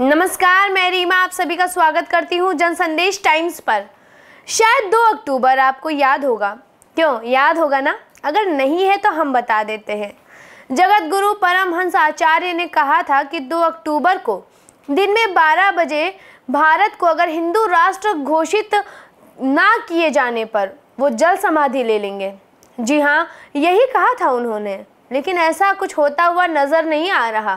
नमस्कार मैं रीमा आप सभी का स्वागत करती हूँ जन संदेश टाइम्स पर शायद 2 अक्टूबर आपको याद होगा क्यों याद होगा ना अगर नहीं है तो हम बता देते हैं जगत गुरु परमहंस आचार्य ने कहा था कि 2 अक्टूबर को दिन में 12 बजे भारत को अगर हिंदू राष्ट्र घोषित ना किए जाने पर वो जल समाधि ले लेंगे जी हाँ यही कहा था उन्होंने लेकिन ऐसा कुछ होता हुआ नज़र नहीं आ रहा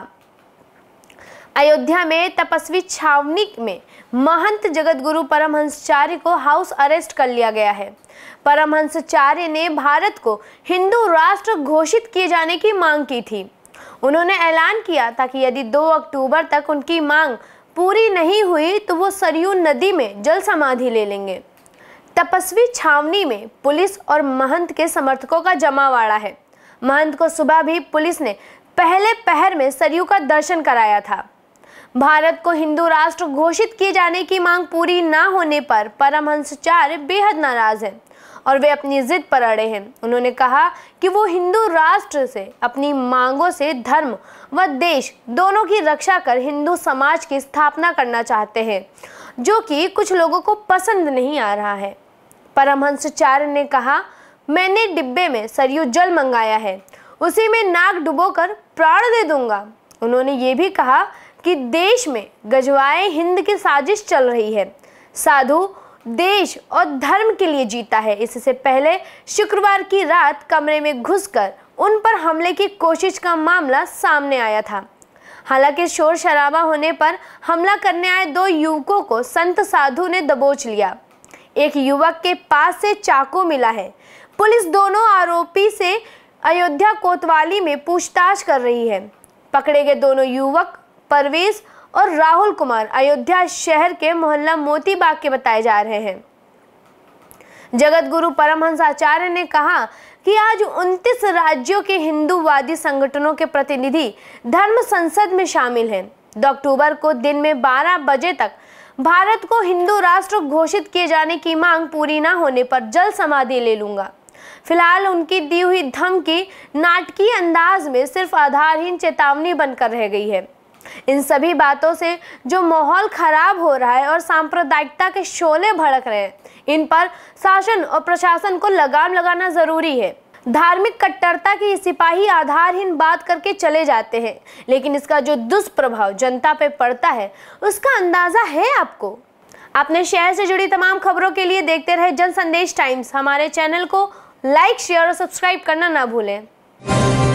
अयोध्या में तपस्वी छावनी में महंत जगतगुरु परमहंसचार्य को हाउस अरेस्ट कर लिया गया है परमहंसचार्य ने भारत को हिंदू राष्ट्र घोषित किए जाने की मांग की थी उन्होंने ऐलान किया था कि यदि 2 अक्टूबर तक उनकी मांग पूरी नहीं हुई तो वो सरयू नदी में जल समाधि ले लेंगे तपस्वी छावनी में पुलिस और महंत के समर्थकों का जमावाड़ा है महंत को सुबह भी पुलिस ने पहले पहर में सरयू का दर्शन कराया था भारत को हिंदू राष्ट्र घोषित किए जाने की मांग पूरी ना होने पर परमहंसचार्य बेहद नाराज हैं और वे अपनी जिद पर अड़े हैं उन्होंने कहा कि वो हिंदू राष्ट्र से अपनी मांगों से धर्म व देश दोनों की रक्षा कर हिंदू समाज की स्थापना करना चाहते हैं जो कि कुछ लोगों को पसंद नहीं आ रहा है परमहंसचार्य ने कहा मैंने डिब्बे में सरयू जल मंगाया है उसी में नाक डुबोकर प्राण दे दूंगा उन्होंने ये भी कहा कि देश में गजवाए हिंद की साजिश चल रही है साधु देश और धर्म के लिए जीता है इससे पहले शुक्रवार की रात कमरे में घुसकर उन पर हमले की कोशिश का मामला सामने आया था हालांकि शोर शराबा होने पर हमला करने आए दो युवकों को संत साधु ने दबोच लिया एक युवक के पास से चाकू मिला है पुलिस दोनों आरोपी से अयोध्या कोतवाली में पूछताछ कर रही है पकड़े गए दोनों युवक परवेज और राहुल कुमार अयोध्या शहर के मोहल्ला मोतीबाग के बताए जा रहे हैं जगत गुरु परमहंसाचार्य ने कहा कि आज 29 राज्यों के हिंदूवादी संगठनों के प्रतिनिधि धर्म संसद में शामिल हैं दो अक्टूबर को दिन में 12 बजे तक भारत को हिंदू राष्ट्र घोषित किए जाने की मांग पूरी ना होने पर जल समाधि ले लूंगा फिलहाल उनकी दी हुई धमकी नाटकीय अंदाज में सिर्फ आधारहीन चेतावनी बनकर रह गई है इन सभी बातों से जो माहौल खराब हो रहा है और सांप्रदायिकता के शोले भड़क रहे हैं इन पर शासन और प्रशासन को लगाम लगाना जरूरी है धार्मिक कट्टरता की सिपाही आधारहीन बात करके चले जाते हैं लेकिन इसका जो दुष्प्रभाव जनता पे पड़ता है उसका अंदाजा है आपको अपने शहर से जुड़ी तमाम खबरों के लिए देखते रहे जन संदेश टाइम्स हमारे चैनल को लाइक शेयर और सब्सक्राइब करना ना भूलें